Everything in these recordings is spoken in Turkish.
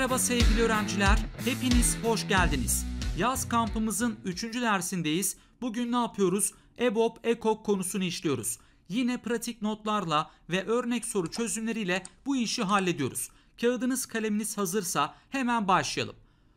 Merhaba sevgili öğrenciler, hepiniz hoş geldiniz. Yaz kampımızın 3. dersindeyiz. Bugün ne yapıyoruz? EBOB, EKOK konusunu işliyoruz. Yine pratik notlarla ve örnek soru çözümleriyle bu işi hallediyoruz. Kağıdınız kaleminiz hazırsa hemen başlayalım.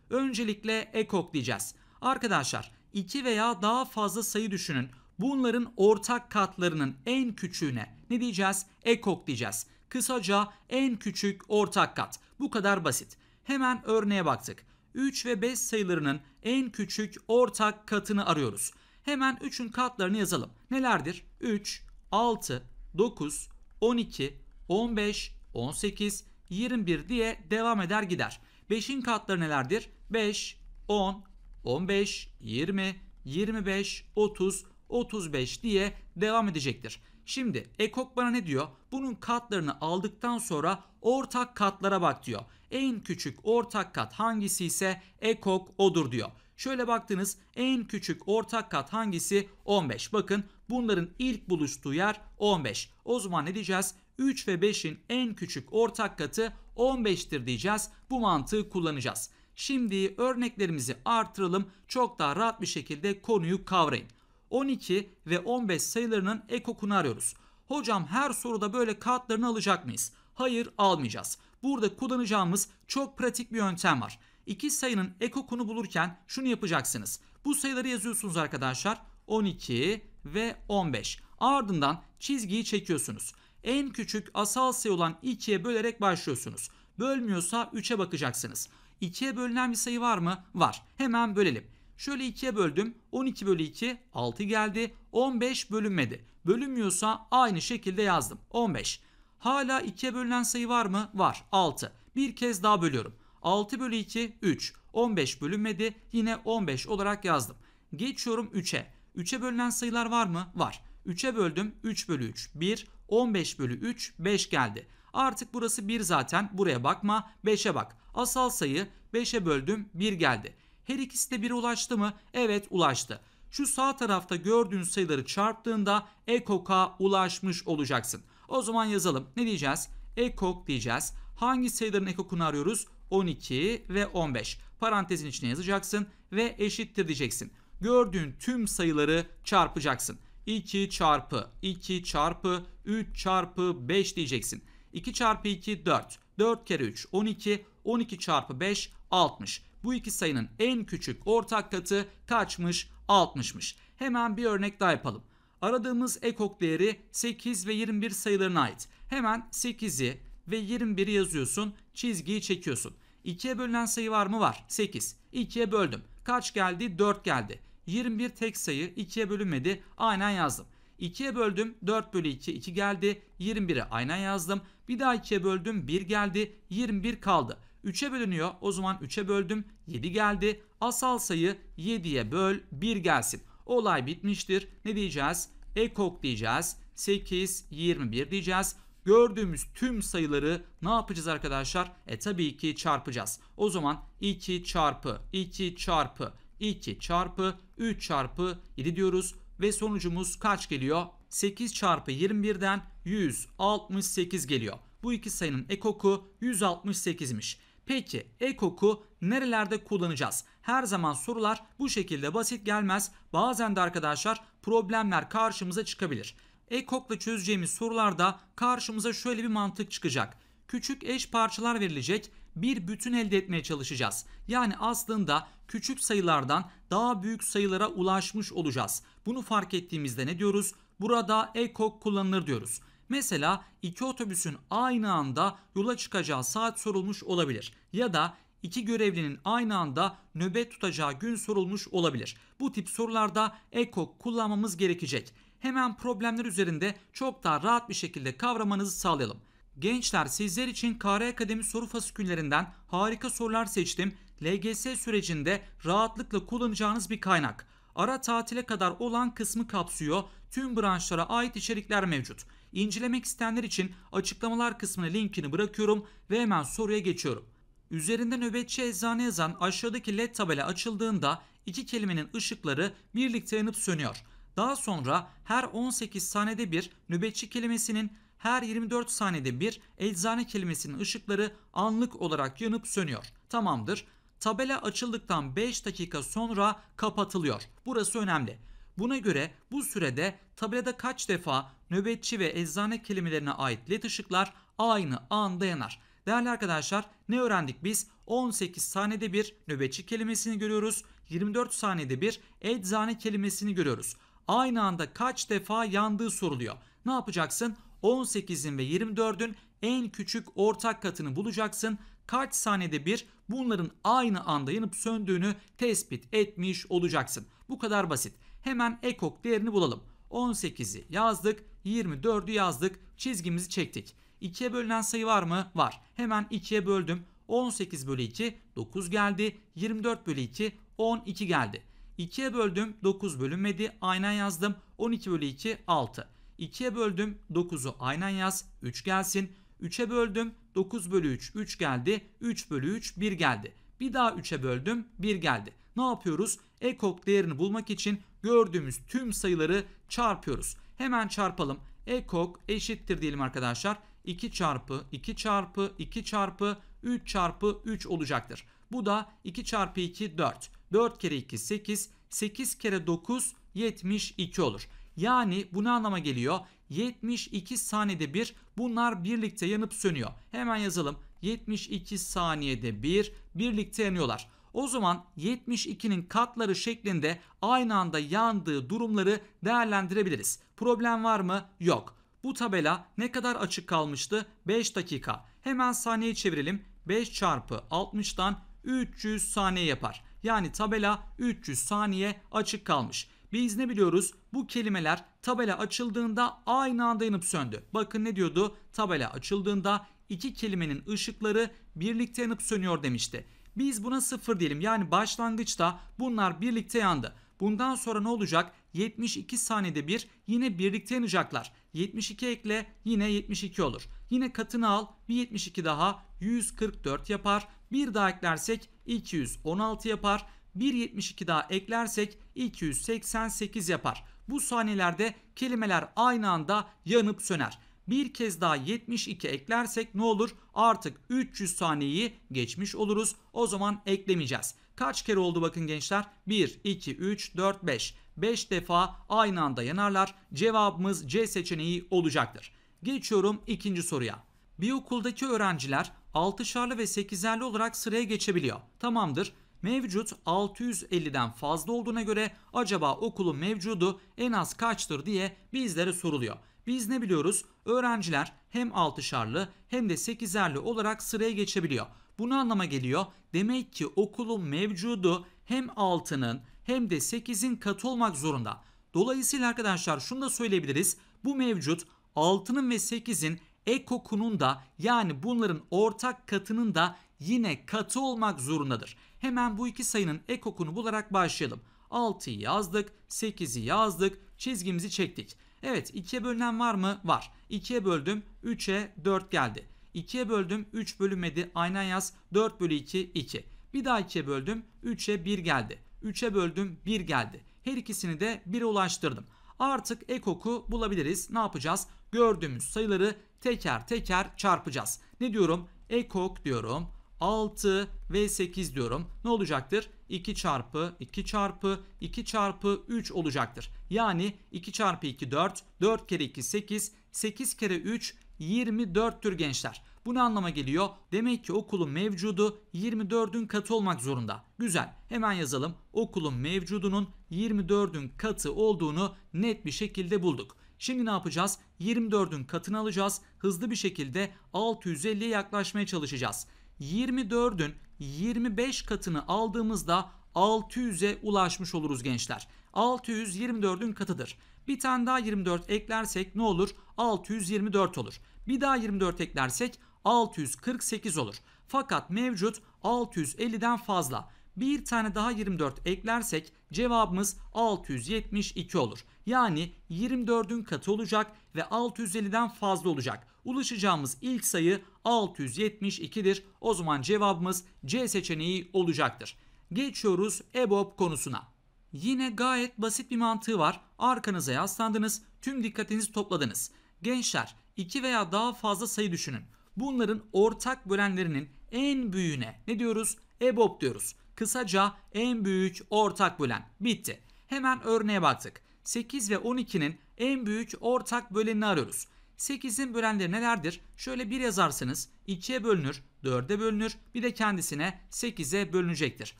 Öncelikle EKOK diyeceğiz. Arkadaşlar 2 veya daha fazla sayı düşünün. Bunların ortak katlarının en küçüğüne ne diyeceğiz? EKOK diyeceğiz. Kısaca en küçük ortak kat. Bu kadar basit. Hemen örneğe baktık. 3 ve 5 sayılarının en küçük ortak katını arıyoruz. Hemen 3'ün katlarını yazalım. Nelerdir? 3, 6, 9, 12, 15, 18, 21 diye devam eder gider. 5'in katları nelerdir? 5, 10, 15, 20, 25, 30, 35 diye devam edecektir. Şimdi Ekok bana ne diyor? Bunun katlarını aldıktan sonra ortak katlara bak diyor en küçük ortak kat hangisi ise ekok odur diyor. Şöyle baktınız en küçük ortak kat hangisi? 15. Bakın bunların ilk buluştuğu yer 15. O zaman ne diyeceğiz? 3 ve 5'in en küçük ortak katı 15'tir diyeceğiz. Bu mantığı kullanacağız. Şimdi örneklerimizi artıralım. Çok daha rahat bir şekilde konuyu kavrayın. 12 ve 15 sayılarının ekokunu arıyoruz. Hocam her soruda böyle katlarını alacak mıyız? Hayır almayacağız. Burada kullanacağımız çok pratik bir yöntem var. İki sayının ekokunu bulurken şunu yapacaksınız. Bu sayıları yazıyorsunuz arkadaşlar. 12 ve 15. Ardından çizgiyi çekiyorsunuz. En küçük asal sayı olan 2'ye bölerek başlıyorsunuz. Bölmüyorsa 3'e bakacaksınız. 2'ye bölünen bir sayı var mı? Var. Hemen bölelim. Şöyle 2'ye böldüm. 12 bölü 2 6 geldi. 15 bölünmedi. Bölünmüyorsa aynı şekilde yazdım. 15. Hala 2'ye bölünen sayı var mı? Var. 6. Bir kez daha bölüyorum. 6 bölü 2 3. 15 bölünmedi. Yine 15 olarak yazdım. Geçiyorum 3'e. 3'e bölünen sayılar var mı? Var. 3'e böldüm. 3 bölü 3 1. 15 bölü 3 5 geldi. Artık burası 1 zaten. Buraya bakma. 5'e bak. Asal sayı 5'e böldüm 1 geldi. Her ikisi de 1'e ulaştı mı? Evet ulaştı. Şu sağ tarafta gördüğün sayıları çarptığında ekoka ulaşmış olacaksın. O zaman yazalım. Ne diyeceğiz? Ekok diyeceğiz. Hangi sayıların ekokunu arıyoruz? 12 ve 15. Parantezin içine yazacaksın ve eşittir diyeceksin. Gördüğün tüm sayıları çarpacaksın. 2 çarpı 2 çarpı 3 çarpı 5 diyeceksin. 2 çarpı 2 4. 4 kere 3 12. 12 çarpı 5 60. Bu iki sayının en küçük ortak katı kaçmış? 60'mış. Hemen bir örnek daha yapalım. Aradığımız ekok değeri 8 ve 21 sayılarına ait. Hemen 8'i ve 21'i yazıyorsun. Çizgiyi çekiyorsun. 2'ye bölünen sayı var mı? Var. 8. 2'ye böldüm. Kaç geldi? 4 geldi. 21 tek sayı 2'ye bölünmedi. Aynen yazdım. 2'ye böldüm 4 bölü 2 2 geldi 21'e aynen yazdım. Bir daha 2'ye böldüm 1 geldi 21 kaldı. 3'e bölünüyor o zaman 3'e böldüm 7 geldi. Asal sayı 7'ye böl 1 gelsin. Olay bitmiştir. Ne diyeceğiz? Ekok diyeceğiz. 8, 21 diyeceğiz. Gördüğümüz tüm sayıları ne yapacağız arkadaşlar? E tabii ki çarpacağız. O zaman 2 çarpı 2 çarpı 2 çarpı 3 çarpı 7 diyoruz. Ve sonucumuz kaç geliyor? 8 çarpı 21'den 168 geliyor. Bu iki sayının e ekoku 168'miş. Peki ekoku nerelerde kullanacağız? Her zaman sorular bu şekilde basit gelmez. Bazen de arkadaşlar problemler karşımıza çıkabilir. Ekokla çözeceğimiz sorularda karşımıza şöyle bir mantık çıkacak. Küçük eş parçalar verilecek bir bütün elde etmeye çalışacağız. Yani aslında küçük sayılardan daha büyük sayılara ulaşmış olacağız. Bunu fark ettiğimizde ne diyoruz? Burada ekok kullanılır diyoruz. Mesela iki otobüsün aynı anda yola çıkacağı saat sorulmuş olabilir ya da iki görevlinin aynı anda nöbet tutacağı gün sorulmuş olabilir. Bu tip sorularda ECOG kullanmamız gerekecek. Hemen problemler üzerinde çok daha rahat bir şekilde kavramanızı sağlayalım. Gençler sizler için KR Akademi soru fasiküllerinden harika sorular seçtim. LGS sürecinde rahatlıkla kullanacağınız bir kaynak. Ara tatile kadar olan kısmı kapsıyor. Tüm branşlara ait içerikler mevcut. İncelemek isteyenler için açıklamalar kısmına linkini bırakıyorum ve hemen soruya geçiyorum. Üzerinde nöbetçi eczane yazan aşağıdaki led tabela açıldığında iki kelimenin ışıkları birlikte yanıp sönüyor. Daha sonra her 18 saniyede bir nöbetçi kelimesinin her 24 saniyede bir eczane kelimesinin ışıkları anlık olarak yanıp sönüyor. Tamamdır. Tabela açıldıktan 5 dakika sonra kapatılıyor. Burası önemli. Buna göre bu sürede tabelada kaç defa nöbetçi ve eczane kelimelerine ait led ışıklar aynı anda yanar. Değerli arkadaşlar ne öğrendik biz? 18 saniyede bir nöbetçi kelimesini görüyoruz. 24 saniyede bir eczane kelimesini görüyoruz. Aynı anda kaç defa yandığı soruluyor. Ne yapacaksın? 18'in ve 24'ün en küçük ortak katını bulacaksın. Kaç saniyede bir bunların aynı anda yanıp söndüğünü tespit etmiş olacaksın. Bu kadar basit. Hemen ekok değerini bulalım. 18'i yazdık, 24'ü yazdık, çizgimizi çektik. 2'ye bölünen sayı var mı? Var. Hemen 2'ye böldüm. 18 bölü 2 9 geldi. 24 bölü 2 12 geldi. 2'ye böldüm 9 bölünmedi. Aynen yazdım. 12 bölü 2 6. 2'ye böldüm 9'u aynen yaz. 3 gelsin. 3'e böldüm 9 bölü 3 3 geldi. 3 bölü 3 1 geldi. Bir daha 3'e böldüm 1 geldi. Ne yapıyoruz? Ekok değerini bulmak için gördüğümüz tüm sayıları çarpıyoruz. Hemen çarpalım. Ekok eşittir diyelim arkadaşlar. 2 çarpı 2 çarpı 2 çarpı 3 çarpı 3 olacaktır. Bu da 2 çarpı 2 4. 4 kere 2 8. 8 kere 9 72 olur. Yani bu ne anlama geliyor? 72 saniyede bir bunlar birlikte yanıp sönüyor. Hemen yazalım. 72 saniyede bir birlikte yanıyorlar. O zaman 72'nin katları şeklinde aynı anda yandığı durumları değerlendirebiliriz. Problem var mı? Yok. Bu tabela ne kadar açık kalmıştı? 5 dakika. Hemen saniye çevirelim. 5 çarpı 60'dan 300 saniye yapar. Yani tabela 300 saniye açık kalmış. Biz ne biliyoruz? Bu kelimeler tabela açıldığında aynı anda yanıp söndü. Bakın ne diyordu? Tabela açıldığında iki kelimenin ışıkları birlikte yanıp sönüyor demişti. Biz buna 0 diyelim. Yani başlangıçta bunlar birlikte yandı. Bundan sonra ne olacak? 72 saniyede bir yine birlikte yanacaklar. 72 ekle yine 72 olur. Yine katını al bir 72 daha 144 yapar. Bir daha eklersek 216 yapar. Bir 72 daha eklersek 288 yapar. Bu saniyelerde kelimeler aynı anda yanıp söner bir kez daha 72 eklersek ne olur? Artık 300 taneyi geçmiş oluruz. O zaman eklemeyeceğiz. Kaç kere oldu bakın gençler? 1, 2, 3, 4, 5. 5 defa aynı anda yanarlar. Cevabımız C seçeneği olacaktır. Geçiyorum ikinci soruya. Bir okuldaki öğrenciler 6'şarlı ve 8'erli olarak sıraya geçebiliyor. Tamamdır. Mevcut 650'den fazla olduğuna göre acaba okulun mevcudu en az kaçtır diye bizlere soruluyor. Biz ne biliyoruz? Öğrenciler hem 6'şarlı hem de 8'erli olarak sıraya geçebiliyor. Bunu anlama geliyor? Demek ki okulun mevcudu hem 6'nın hem de 8'in katı olmak zorunda. Dolayısıyla arkadaşlar şunu da söyleyebiliriz. Bu mevcut 6'nın ve 8'in ekokunun da yani bunların ortak katının da yine katı olmak zorundadır. Hemen bu iki sayının ekokunu bularak başlayalım. 6'yı yazdık, 8'i yazdık, çizgimizi çektik. Evet 2'ye bölünen var mı? Var. 2'ye böldüm 3'e 4 geldi. 2'ye böldüm 3 bölünmedi. Aynen yaz 4 bölü 2 2. Bir daha 2'ye böldüm 3'e 1 geldi. 3'e böldüm 1 geldi. Her ikisini de 1'e ulaştırdım. Artık ekoku bulabiliriz. Ne yapacağız? Gördüğümüz sayıları teker teker çarpacağız. Ne diyorum? Ekok diyorum. 6 ve 8 diyorum. Ne olacaktır? 2 çarpı 2 çarpı 2 çarpı 3 olacaktır. Yani 2 çarpı 2 4, 4 kere 2 8, 8 kere 3 24'tür gençler. Bu ne anlama geliyor? Demek ki okulun mevcudu 24'ün katı olmak zorunda. Güzel. Hemen yazalım. Okulun mevcudunun 24'ün katı olduğunu net bir şekilde bulduk. Şimdi ne yapacağız? 24'ün katını alacağız. Hızlı bir şekilde 650'ye yaklaşmaya çalışacağız. 24'ün 25 katını aldığımızda 600'e ulaşmış oluruz gençler. 600 24'ün katıdır. Bir tane daha 24 eklersek ne olur? 624 olur. Bir daha 24 eklersek 648 olur. Fakat mevcut 650'den fazla bir tane daha 24 eklersek cevabımız 672 olur. Yani 24'ün katı olacak ve 650'den fazla olacak. Ulaşacağımız ilk sayı 672'dir. O zaman cevabımız C seçeneği olacaktır. Geçiyoruz EBOB konusuna. Yine gayet basit bir mantığı var. Arkanıza yaslandınız, tüm dikkatinizi topladınız. Gençler, 2 veya daha fazla sayı düşünün. Bunların ortak bölenlerinin en büyüğüne ne diyoruz? EBOB diyoruz. Kısaca en büyük ortak bölen. Bitti. Hemen örneğe baktık. 8 ve 12'nin en büyük ortak bölenini arıyoruz. 8'in bölenleri nelerdir? Şöyle bir yazarsınız 2'ye bölünür, 4'e bölünür, bir de kendisine 8'e bölünecektir.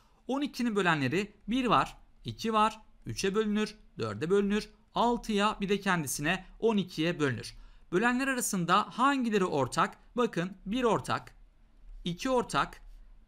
12'nin bölenleri 1 var, 2 var, 3'e bölünür, 4'e bölünür, 6'ya bir de kendisine 12'ye bölünür. Bölenler arasında hangileri ortak? Bakın 1 ortak, 2 ortak,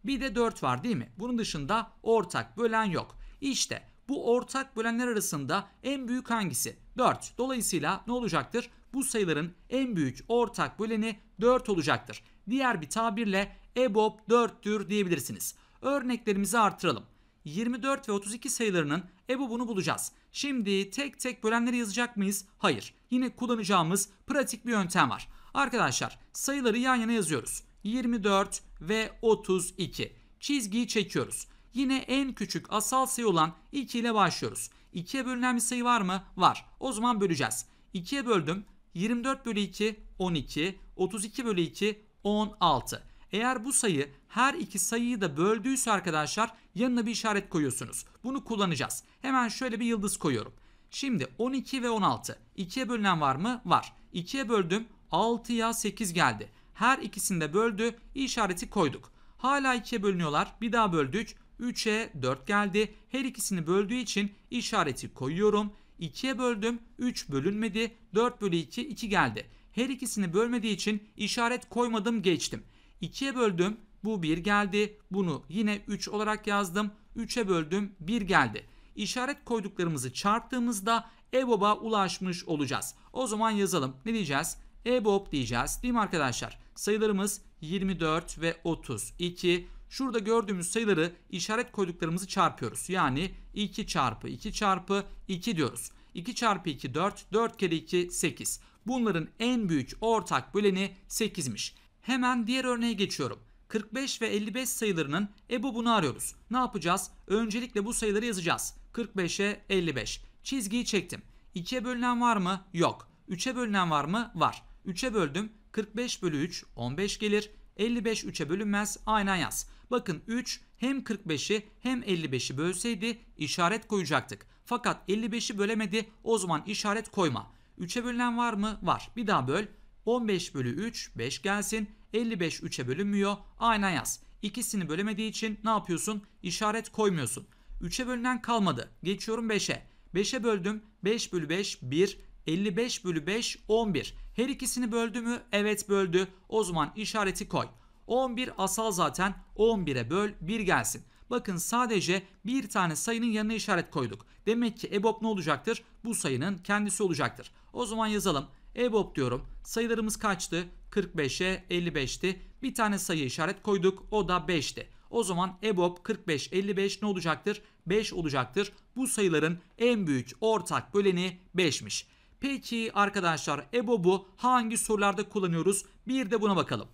bir de 4 var değil mi? Bunun dışında ortak bölen yok. İşte bu ortak bölenler arasında en büyük hangisi? 4. Dolayısıyla ne olacaktır? Bu sayıların en büyük ortak böleni 4 olacaktır. Diğer bir tabirle EBOB 4'tür diyebilirsiniz. Örneklerimizi artıralım. 24 ve 32 sayılarının EBOB'unu bulacağız. Şimdi tek tek bölenleri yazacak mıyız? Hayır. Yine kullanacağımız pratik bir yöntem var. Arkadaşlar sayıları yan yana yazıyoruz. 24 ve 32. Çizgiyi çekiyoruz. Yine en küçük asal sayı olan 2 ile başlıyoruz. 2'ye bölünen bir sayı var mı? Var. O zaman böleceğiz. 2'ye böldüm. 24 bölü 2 12. 32 bölü 2 16. Eğer bu sayı her iki sayıyı da böldüyse arkadaşlar yanına bir işaret koyuyorsunuz. Bunu kullanacağız. Hemen şöyle bir yıldız koyuyorum. Şimdi 12 ve 16. 2'ye bölünen var mı? Var. 2'ye böldüm. 6'ya 8 geldi. Her ikisinde böldü. işareti koyduk. Hala 2'ye bölünüyorlar. Bir daha böldük. 3'e 4 geldi. Her ikisini böldüğü için işareti koyuyorum. 2'ye böldüm. 3 bölünmedi. 4 bölü 2 2 geldi. Her ikisini bölmediği için işaret koymadım geçtim. 2'ye böldüm. Bu 1 geldi. Bunu yine 3 olarak yazdım. 3'e böldüm. 1 geldi. İşaret koyduklarımızı çarptığımızda EBOB'a ulaşmış olacağız. O zaman yazalım. Ne diyeceğiz? EBOB diyeceğiz değil mi arkadaşlar? Sayılarımız 24 ve 32. Şurada gördüğümüz sayıları işaret koyduklarımızı çarpıyoruz. Yani 2 çarpı 2 çarpı 2 diyoruz. 2 çarpı 2 4, 4 kere 2 8. Bunların en büyük ortak böleni 8'miş. Hemen diğer örneğe geçiyorum. 45 ve 55 sayılarının EBOB'unu arıyoruz. Ne yapacağız? Öncelikle bu sayıları yazacağız. 45'e 55. Çizgiyi çektim. 2'ye bölünen var mı? Yok. 3'e bölünen var mı? Var. 3'e böldüm. 45 bölü 3 15 gelir. 55 3'e bölünmez aynen yaz. Bakın 3 hem 45'i hem 55'i bölseydi işaret koyacaktık. Fakat 55'i bölemedi o zaman işaret koyma. 3'e bölünen var mı? Var. Bir daha böl. 15 bölü 3 5 gelsin. 55 3'e bölünmüyor. Aynen yaz. İkisini bölemediği için ne yapıyorsun? İşaret koymuyorsun. 3'e bölünen kalmadı. Geçiyorum 5'e. 5'e böldüm. 5 bölü 5 1. 55 bölü 5 11. Her ikisini böldü mü? Evet böldü. O zaman işareti koy. 11 asal zaten 11'e böl 1 gelsin. Bakın sadece bir tane sayının yanına işaret koyduk. Demek ki EBOB ne olacaktır? Bu sayının kendisi olacaktır. O zaman yazalım. EBOB diyorum. Sayılarımız kaçtı? 45'e 55'ti. Bir tane sayı işaret koyduk. O da 5'ti. O zaman EBOB 45 55 ne olacaktır? 5 olacaktır. Bu sayıların en büyük ortak böleni 5'miş. Peki arkadaşlar EBOB'u hangi sorularda kullanıyoruz? Bir de buna bakalım.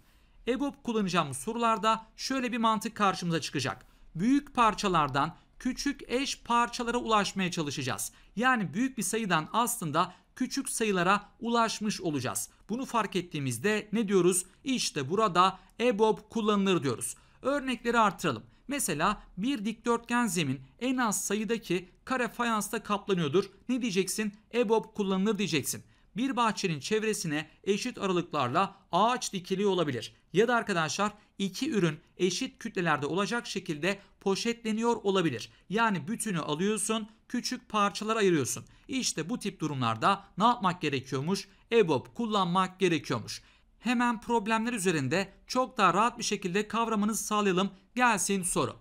EBOB kullanacağımız sorularda şöyle bir mantık karşımıza çıkacak. Büyük parçalardan küçük eş parçalara ulaşmaya çalışacağız. Yani büyük bir sayıdan aslında küçük sayılara ulaşmış olacağız. Bunu fark ettiğimizde ne diyoruz? İşte burada EBOB kullanılır diyoruz. Örnekleri artıralım. Mesela bir dikdörtgen zemin en az sayıdaki kare fayansla kaplanıyordur. Ne diyeceksin? EBOB kullanılır diyeceksin. Bir bahçenin çevresine eşit aralıklarla ağaç dikiliyor olabilir. Ya da arkadaşlar iki ürün eşit kütlelerde olacak şekilde poşetleniyor olabilir. Yani bütünü alıyorsun, küçük parçalara ayırıyorsun. İşte bu tip durumlarda ne yapmak gerekiyormuş? EBOB kullanmak gerekiyormuş hemen problemler üzerinde çok daha rahat bir şekilde kavramanızı sağlayalım. Gelsin soru.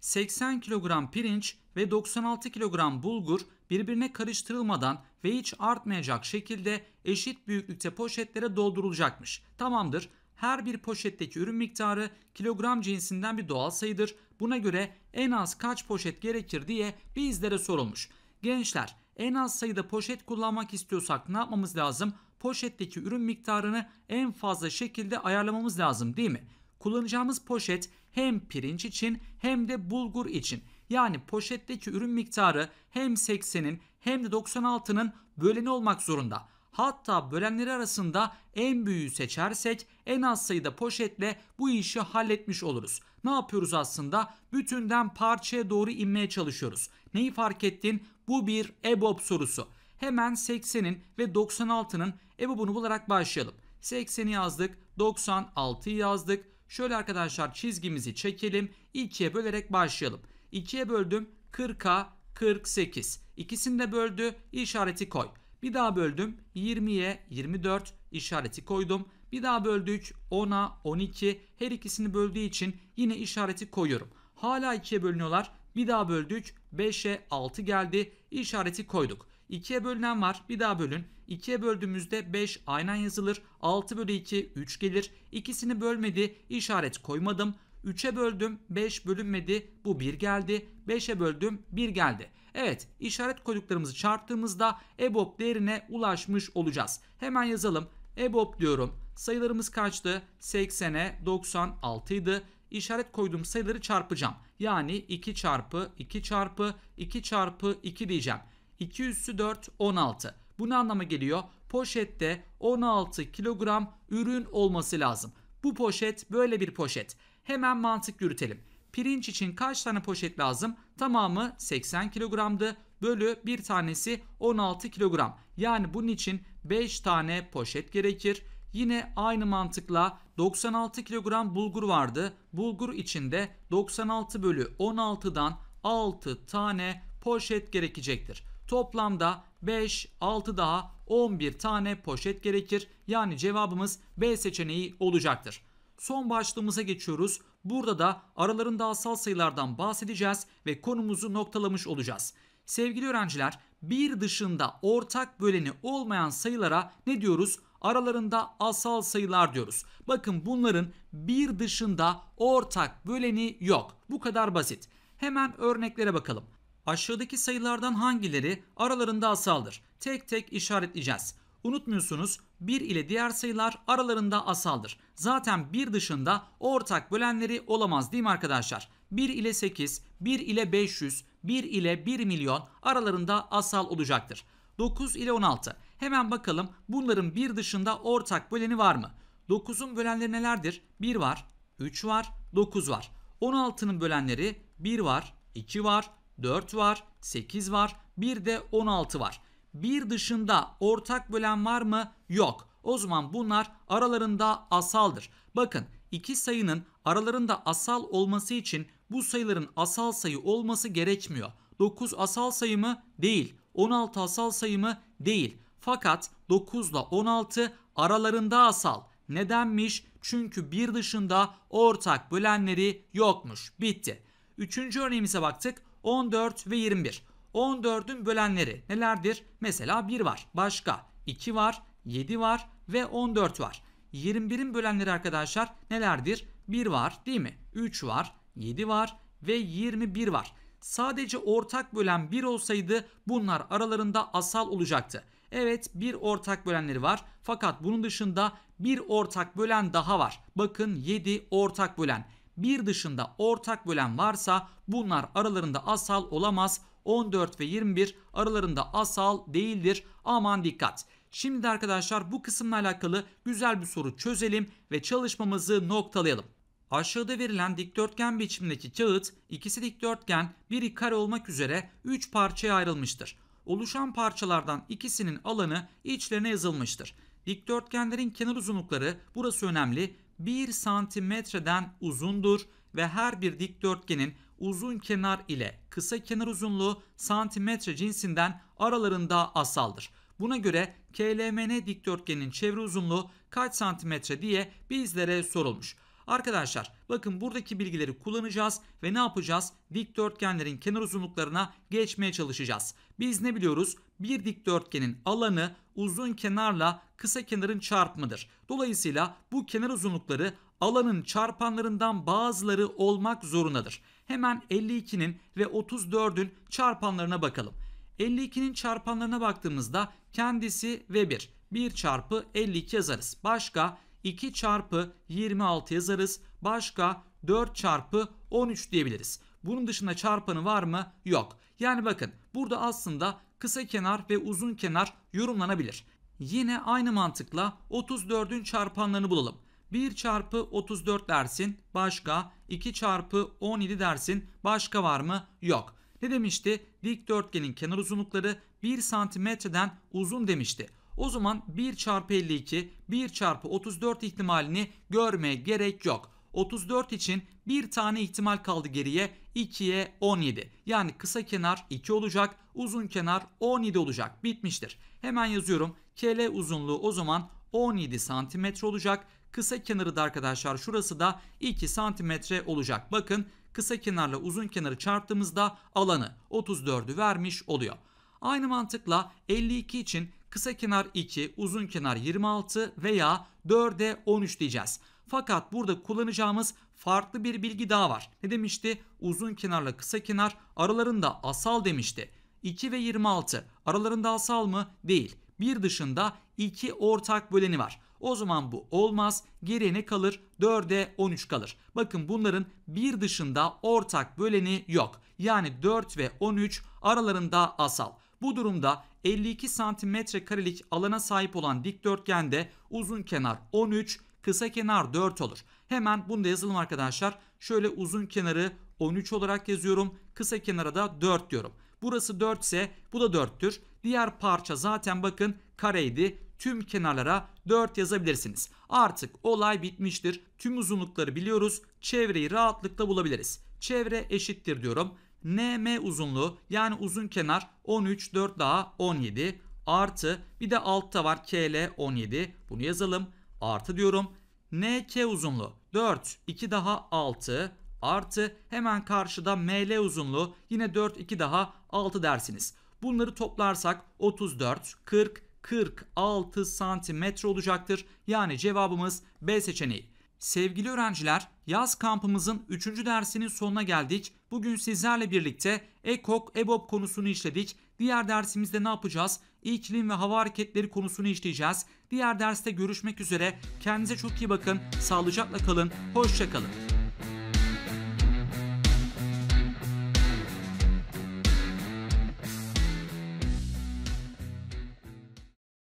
80 kilogram pirinç ve 96 kilogram bulgur birbirine karıştırılmadan ve hiç artmayacak şekilde eşit büyüklükte poşetlere doldurulacakmış. Tamamdır. Her bir poşetteki ürün miktarı kilogram cinsinden bir doğal sayıdır. Buna göre en az kaç poşet gerekir diye bizlere sorulmuş. Gençler en az sayıda poşet kullanmak istiyorsak ne yapmamız lazım? Poşetteki ürün miktarını en fazla şekilde ayarlamamız lazım değil mi? Kullanacağımız poşet hem pirinç için hem de bulgur için. Yani poşetteki ürün miktarı hem 80'in hem de 96'nın böleni olmak zorunda. Hatta bölenleri arasında en büyüğü seçersek en az sayıda poşetle bu işi halletmiş oluruz. Ne yapıyoruz aslında? Bütünden parçaya doğru inmeye çalışıyoruz. Neyi fark ettin? Bu bir EBOB sorusu. Hemen 80'in ve 96'nın EBOB'unu bularak başlayalım. 80'i yazdık, 96'yı yazdık, Şöyle arkadaşlar çizgimizi çekelim. ikiye bölerek başlayalım. 2'ye böldüm 40'a 48. İkisini de böldü işareti koy. Bir daha böldüm 20'ye 24 işareti koydum. Bir daha böldük 10'a 12 her ikisini böldüğü için yine işareti koyuyorum. Hala 2'ye bölünüyorlar. Bir daha böldük 5'e 6 geldi işareti koyduk. 2'ye bölünen var. Bir daha bölün. 2'ye böldüğümüzde 5 aynen yazılır. 6 bölü 2 3 gelir. İkisini bölmedi. işaret koymadım. 3'e böldüm 5 bölünmedi bu 1 geldi 5'e böldüm 1 geldi. Evet işaret koyduklarımızı çarptığımızda EBOB değerine ulaşmış olacağız. Hemen yazalım EBOB diyorum sayılarımız kaçtı 80'e 96 idi İşaret koyduğum sayıları çarpacağım. Yani 2 çarpı 2 çarpı 2 çarpı 2 diyeceğim. 2 üssü 4 16. Bu ne anlama geliyor? Poşette 16 kilogram ürün olması lazım. Bu poşet böyle bir poşet. Hemen mantık yürütelim. Pirinç için kaç tane poşet lazım? Tamamı 80 kilogramdı. Bölü bir tanesi 16 kilogram. Yani bunun için 5 tane poşet gerekir. Yine aynı mantıkla 96 kilogram bulgur vardı. Bulgur içinde 96 bölü 16'dan 6 tane poşet gerekecektir. Toplamda 5, 6 daha 11 tane poşet gerekir. Yani cevabımız B seçeneği olacaktır. Son başlığımıza geçiyoruz. Burada da aralarında asal sayılardan bahsedeceğiz ve konumuzu noktalamış olacağız. Sevgili öğrenciler, bir dışında ortak böleni olmayan sayılara ne diyoruz? Aralarında asal sayılar diyoruz. Bakın bunların bir dışında ortak böleni yok. Bu kadar basit. Hemen örneklere bakalım. Aşağıdaki sayılardan hangileri aralarında asaldır? Tek tek işaretleyeceğiz. Unutmuyorsunuz 1 ile diğer sayılar aralarında asaldır. Zaten 1 dışında ortak bölenleri olamaz değil mi arkadaşlar? 1 ile 8, 1 ile 500, 1 ile 1 milyon aralarında asal olacaktır. 9 ile 16. Hemen bakalım bunların bir dışında ortak böleni var mı? 9'un bölenleri nelerdir? 1 var, 3 var, 9 var. 16'nın bölenleri 1 var, 2 var, 4 var, 8 var, bir de 16 var. Bir dışında ortak bölen var mı? Yok. O zaman bunlar aralarında asaldır. Bakın iki sayının aralarında asal olması için bu sayıların asal sayı olması gerekmiyor. 9 asal sayı mı? Değil. 16 asal sayı mı? Değil. Fakat 9 ile 16 aralarında asal. Nedenmiş? Çünkü bir dışında ortak bölenleri yokmuş. Bitti. Üçüncü örneğimize baktık. 14 ve 21. 14'ün bölenleri nelerdir? Mesela 1 var. Başka 2 var, 7 var ve 14 var. 21'in bölenleri arkadaşlar nelerdir? 1 var değil mi? 3 var, 7 var ve 21 var. Sadece ortak bölen 1 olsaydı bunlar aralarında asal olacaktı. Evet bir ortak bölenleri var fakat bunun dışında bir ortak bölen daha var. Bakın 7 ortak bölen bir dışında ortak bölen varsa bunlar aralarında asal olamaz. 14 ve 21 aralarında asal değildir. Aman dikkat. Şimdi de arkadaşlar bu kısımla alakalı güzel bir soru çözelim ve çalışmamızı noktalayalım. Aşağıda verilen dikdörtgen biçimindeki kağıt ikisi dikdörtgen biri kare olmak üzere 3 parçaya ayrılmıştır. Oluşan parçalardan ikisinin alanı içlerine yazılmıştır. Dikdörtgenlerin kenar uzunlukları burası önemli 1 santimetreden uzundur ve her bir dikdörtgenin uzun kenar ile kısa kenar uzunluğu santimetre cinsinden aralarında asaldır. Buna göre KLMN dikdörtgenin çevre uzunluğu kaç santimetre diye bizlere sorulmuş. Arkadaşlar bakın buradaki bilgileri kullanacağız ve ne yapacağız? Dikdörtgenlerin kenar uzunluklarına geçmeye çalışacağız. Biz ne biliyoruz? bir dikdörtgenin alanı uzun kenarla kısa kenarın çarpımıdır. Dolayısıyla bu kenar uzunlukları alanın çarpanlarından bazıları olmak zorundadır. Hemen 52'nin ve 34'ün çarpanlarına bakalım. 52'nin çarpanlarına baktığımızda kendisi ve 1. 1 çarpı 52 yazarız. Başka 2 çarpı 26 yazarız. Başka 4 çarpı 13 diyebiliriz. Bunun dışında çarpanı var mı? Yok. Yani bakın burada aslında kısa kenar ve uzun kenar yorumlanabilir. Yine aynı mantıkla 34'ün çarpanlarını bulalım. 1 çarpı 34 dersin başka 2 çarpı 17 dersin başka var mı? Yok. Ne demişti? Dikdörtgenin kenar uzunlukları 1 santimetreden uzun demişti. O zaman 1 çarpı 52 1 çarpı 34 ihtimalini görmeye gerek yok. 34 için bir tane ihtimal kaldı geriye. 2'ye 17. Yani kısa kenar 2 olacak, uzun kenar 17 olacak. Bitmiştir. Hemen yazıyorum. KL uzunluğu o zaman 17 santimetre olacak. Kısa kenarı da arkadaşlar şurası da 2 santimetre olacak. Bakın kısa kenarla uzun kenarı çarptığımızda alanı 34'ü vermiş oluyor. Aynı mantıkla 52 için kısa kenar 2, uzun kenar 26 veya 4'e 13 diyeceğiz. Fakat burada kullanacağımız farklı bir bilgi daha var. Ne demişti? Uzun kenarla kısa kenar aralarında asal demişti. 2 ve 26 aralarında asal mı? Değil. Bir dışında 2 ortak böleni var. O zaman bu olmaz. Geriye ne kalır? 4'e 13 kalır. Bakın bunların bir dışında ortak böleni yok. Yani 4 ve 13 aralarında asal. Bu durumda 52 santimetre karelik alana sahip olan dikdörtgende uzun kenar 13, kısa kenar 4 olur. Hemen bunu yazalım arkadaşlar. Şöyle uzun kenarı 13 olarak yazıyorum. Kısa kenara da 4 diyorum. Burası 4 ise bu da 4'tür. Diğer parça zaten bakın kareydi. Tüm kenarlara 4 yazabilirsiniz. Artık olay bitmiştir. Tüm uzunlukları biliyoruz. Çevreyi rahatlıkla bulabiliriz. Çevre eşittir diyorum. NM uzunluğu yani uzun kenar 13 4 daha 17 artı bir de altta var KL 17 bunu yazalım artı diyorum. NK uzunluğu 4, 2 daha 6 artı hemen karşıda ML uzunluğu yine 4, 2 daha 6 dersiniz. Bunları toplarsak 34, 40, 46 santimetre olacaktır. Yani cevabımız B seçeneği. Sevgili öğrenciler, yaz kampımızın 3. dersinin sonuna geldik. Bugün sizlerle birlikte EKOK, EBOB konusunu işledik. Diğer dersimizde ne yapacağız? iklim ve hava hareketleri konusunu işleyeceğiz. Diğer derste görüşmek üzere. Kendinize çok iyi bakın. Sağlıcakla kalın. Hoşçakalın.